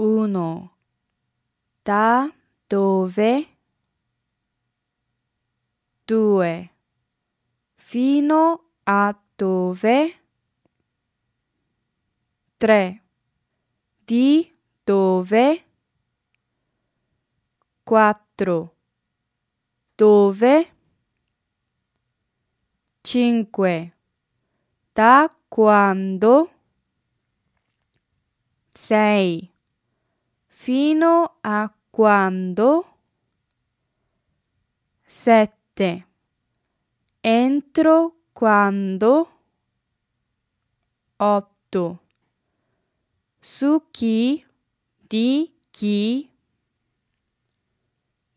uno. Da dove? Due. Fino a dove? Tre. Di dove? Quattro. Dove? Cinque. Da quando? Sei fino a quando 7 entro quando 8 su chi di chi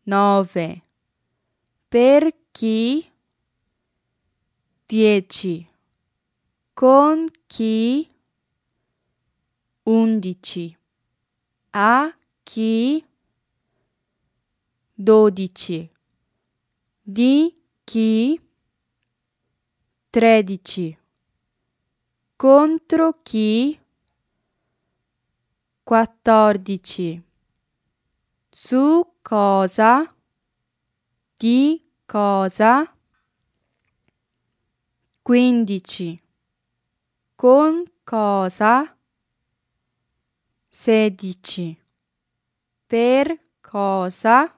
9 per chi 10 con chi 11 a chi, dodici, di chi, tredici, contro chi, quattordici, su cosa, di cosa, quindici, con cosa, sedici per cosa